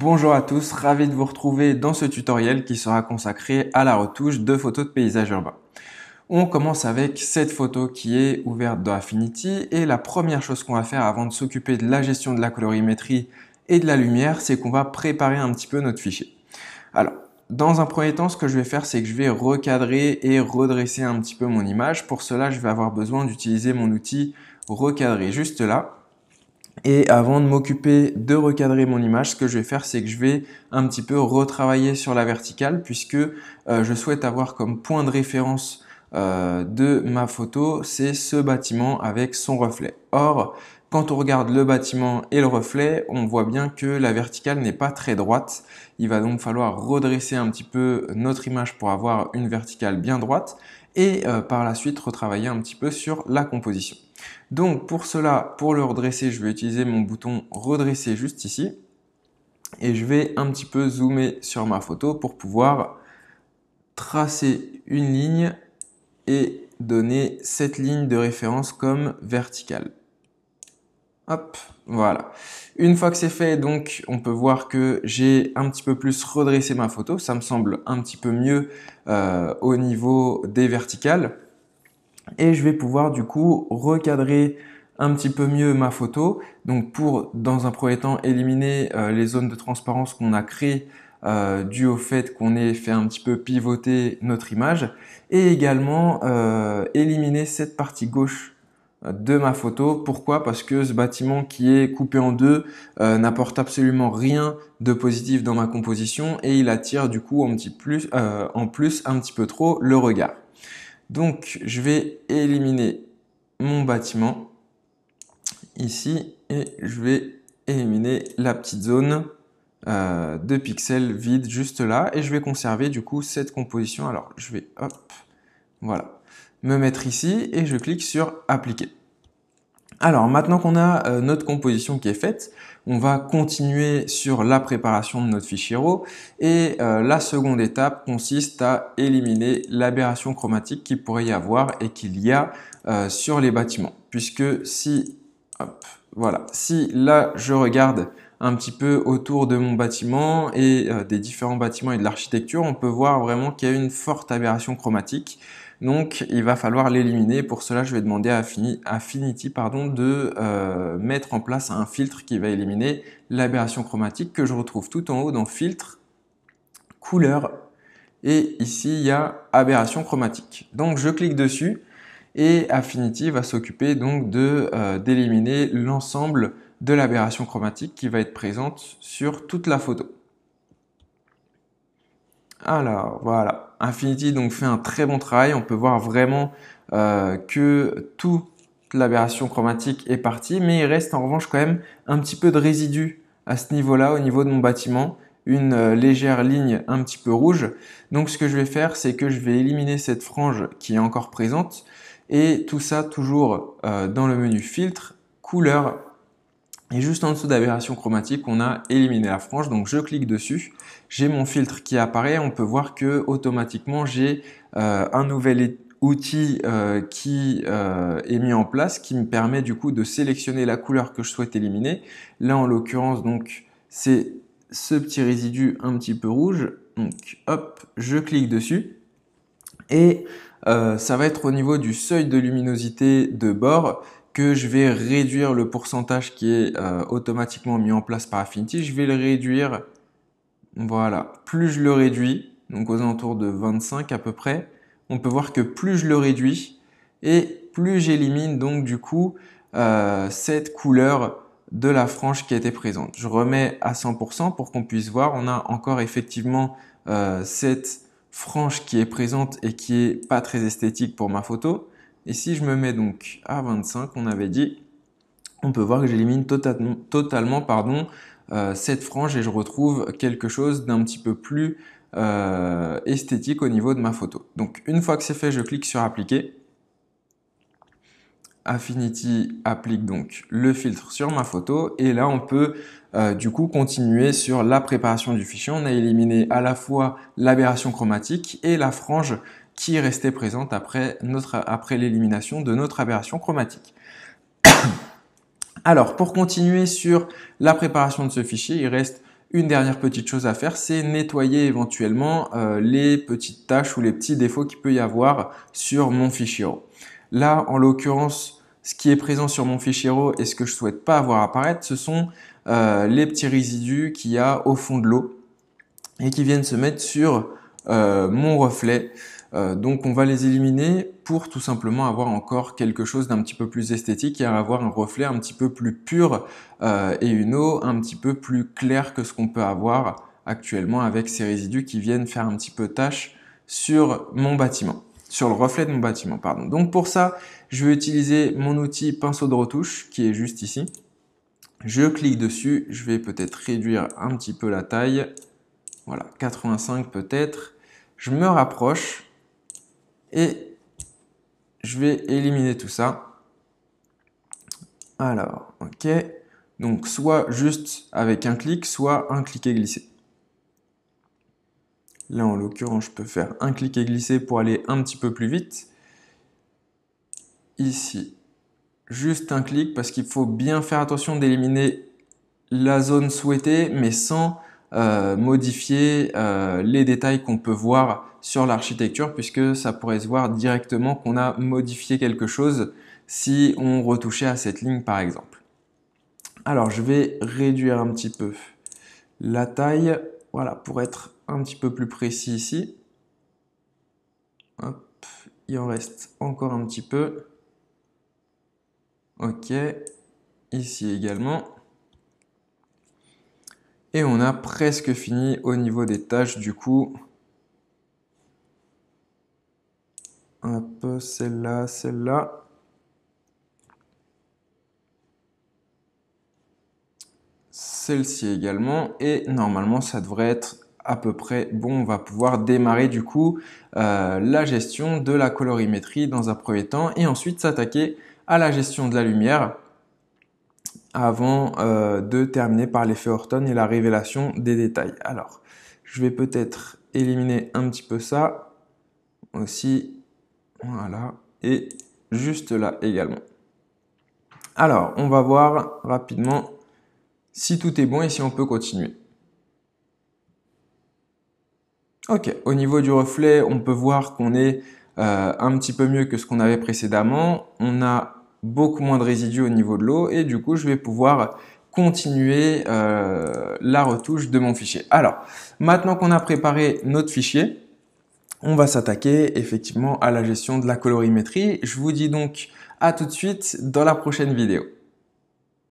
Bonjour à tous, ravi de vous retrouver dans ce tutoriel qui sera consacré à la retouche de photos de paysage urbain. On commence avec cette photo qui est ouverte dans Affinity et la première chose qu'on va faire avant de s'occuper de la gestion de la colorimétrie et de la lumière, c'est qu'on va préparer un petit peu notre fichier. Alors, dans un premier temps, ce que je vais faire, c'est que je vais recadrer et redresser un petit peu mon image. Pour cela, je vais avoir besoin d'utiliser mon outil recadrer juste là. Et avant de m'occuper de recadrer mon image, ce que je vais faire, c'est que je vais un petit peu retravailler sur la verticale puisque euh, je souhaite avoir comme point de référence euh, de ma photo, c'est ce bâtiment avec son reflet. Or, quand on regarde le bâtiment et le reflet, on voit bien que la verticale n'est pas très droite. Il va donc falloir redresser un petit peu notre image pour avoir une verticale bien droite et euh, par la suite retravailler un petit peu sur la composition. Donc pour cela, pour le redresser, je vais utiliser mon bouton redresser juste ici. Et je vais un petit peu zoomer sur ma photo pour pouvoir tracer une ligne et donner cette ligne de référence comme verticale. Hop, voilà. Une fois que c'est fait, donc, on peut voir que j'ai un petit peu plus redressé ma photo. Ça me semble un petit peu mieux euh, au niveau des verticales et je vais pouvoir du coup recadrer un petit peu mieux ma photo. Donc pour, dans un premier temps, éliminer euh, les zones de transparence qu'on a créées euh, dû au fait qu'on ait fait un petit peu pivoter notre image. Et également euh, éliminer cette partie gauche euh, de ma photo. Pourquoi Parce que ce bâtiment qui est coupé en deux n'apporte absolument rien de positif dans ma composition et il attire du coup un petit plus, en plus un petit peu trop le regard. Donc, je vais éliminer mon bâtiment ici et je vais éliminer la petite zone euh, de pixels vide juste là et je vais conserver du coup cette composition. Alors, je vais hop, voilà, me mettre ici et je clique sur appliquer. Alors maintenant qu'on a euh, notre composition qui est faite, on va continuer sur la préparation de notre fichier RAW et euh, la seconde étape consiste à éliminer l'aberration chromatique qu'il pourrait y avoir et qu'il y a euh, sur les bâtiments. Puisque si, hop, voilà, si là je regarde un petit peu autour de mon bâtiment et des différents bâtiments et de l'architecture, on peut voir vraiment qu'il y a une forte aberration chromatique. Donc il va falloir l'éliminer. Pour cela, je vais demander à Affinity pardon, de euh, mettre en place un filtre qui va éliminer l'aberration chromatique que je retrouve tout en haut dans filtre, couleur et ici il y a aberration chromatique. Donc je clique dessus et Affinity va s'occuper donc euh, d'éliminer l'ensemble de l'aberration chromatique qui va être présente sur toute la photo. Alors voilà, Infinity donc fait un très bon travail. On peut voir vraiment euh, que toute l'aberration chromatique est partie, mais il reste en revanche quand même un petit peu de résidu à ce niveau-là, au niveau de mon bâtiment, une euh, légère ligne un petit peu rouge. Donc ce que je vais faire, c'est que je vais éliminer cette frange qui est encore présente, et tout ça toujours euh, dans le menu filtre, couleur et juste en dessous d'aberration chromatique, on a éliminé la frange. Donc je clique dessus, j'ai mon filtre qui apparaît. On peut voir que automatiquement j'ai euh, un nouvel outil euh, qui euh, est mis en place qui me permet du coup de sélectionner la couleur que je souhaite éliminer. Là en l'occurrence donc c'est ce petit résidu un petit peu rouge. Donc hop, je clique dessus et ça va être au niveau du seuil de luminosité de bord que je vais réduire le pourcentage qui est euh, automatiquement mis en place par Affinity. Je vais le réduire, voilà, plus je le réduis, donc aux alentours de 25 à peu près, on peut voir que plus je le réduis et plus j'élimine donc du coup euh, cette couleur de la frange qui était présente. Je remets à 100% pour qu'on puisse voir, on a encore effectivement euh, cette frange qui est présente et qui est pas très esthétique pour ma photo, et si je me mets donc à 25, on avait dit, on peut voir que j'élimine totalement, pardon, euh, cette frange et je retrouve quelque chose d'un petit peu plus euh, esthétique au niveau de ma photo. Donc une fois que c'est fait, je clique sur appliquer. Affinity applique donc le filtre sur ma photo et là on peut euh, du coup continuer sur la préparation du fichier. On a éliminé à la fois l'aberration chromatique et la frange qui restait présente après, après l'élimination de notre aberration chromatique. Alors, pour continuer sur la préparation de ce fichier, il reste une dernière petite chose à faire, c'est nettoyer éventuellement euh, les petites tâches ou les petits défauts qu'il peut y avoir sur mon fichier. Là, en l'occurrence, ce qui est présent sur mon fichier et ce que je souhaite pas avoir apparaître, ce sont euh, les petits résidus qu'il y a au fond de l'eau et qui viennent se mettre sur euh, mon reflet. Euh, donc on va les éliminer pour tout simplement avoir encore quelque chose d'un petit peu plus esthétique et avoir un reflet un petit peu plus pur euh, et une eau un petit peu plus claire que ce qu'on peut avoir actuellement avec ces résidus qui viennent faire un petit peu tache sur mon bâtiment, sur le reflet de mon bâtiment, pardon. Donc pour ça, je vais utiliser mon outil pinceau de retouche qui est juste ici. Je clique dessus, je vais peut-être réduire un petit peu la taille. Voilà, 85 peut-être. Je me rapproche et je vais éliminer tout ça. Alors, ok. Donc soit juste avec un clic, soit un clic et glisser. Là, en l'occurrence, je peux faire un clic et glisser pour aller un petit peu plus vite. Ici, juste un clic parce qu'il faut bien faire attention d'éliminer la zone souhaitée, mais sans euh, modifier euh, les détails qu'on peut voir sur l'architecture puisque ça pourrait se voir directement qu'on a modifié quelque chose si on retouchait à cette ligne par exemple. Alors je vais réduire un petit peu la taille, voilà, pour être un petit peu plus précis ici. il en reste encore un petit peu. Ok, ici également. Et on a presque fini au niveau des tâches du coup. Un peu celle-là, celle-là. Celle-ci également. Et normalement, ça devrait être à peu près bon. On va pouvoir démarrer du coup euh, la gestion de la colorimétrie dans un premier temps et ensuite s'attaquer à la gestion de la lumière avant euh, de terminer par l'effet Horton et la révélation des détails. Alors, je vais peut-être éliminer un petit peu ça aussi. Voilà. Et juste là également. Alors, on va voir rapidement si tout est bon et si on peut continuer. Ok, au niveau du reflet, on peut voir qu'on est euh, un petit peu mieux que ce qu'on avait précédemment. On a beaucoup moins de résidus au niveau de l'eau et du coup je vais pouvoir continuer euh, la retouche de mon fichier. Alors maintenant qu'on a préparé notre fichier, on va s'attaquer effectivement à la gestion de la colorimétrie. Je vous dis donc à tout de suite dans la prochaine vidéo.